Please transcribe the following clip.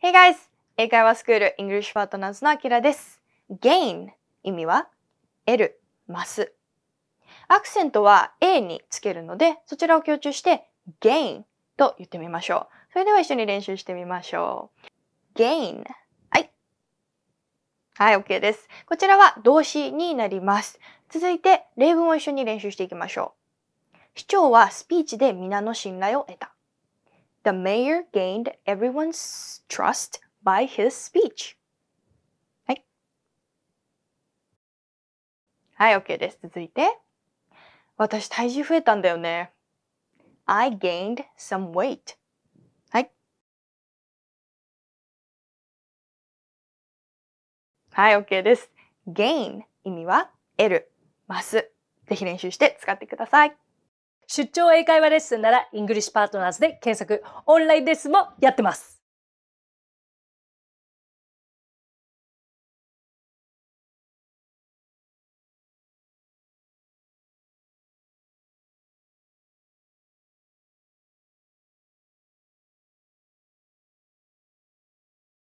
Hey guys! 英会話スクール English Partners のあきらです。gain 意味は得る、増す。アクセントは A につけるので、そちらを強調して gain と言ってみましょう。それでは一緒に練習してみましょう。gain はい。はい、OK です。こちらは動詞になります。続いて例文を一緒に練習していきましょう。市長はスピーチで皆の信頼を得た。The mayor gained everyone's trust by his speech. はい。はい、OK です。続いて。私、体重増えたんだよね。I gained some weight. はい。はい、OK です。gain 意味は得る、増す。ぜひ練習して使ってください。出張英会話レッスンなら、イングリッシュパートナーズで検索、オンラインレッスンもやってます。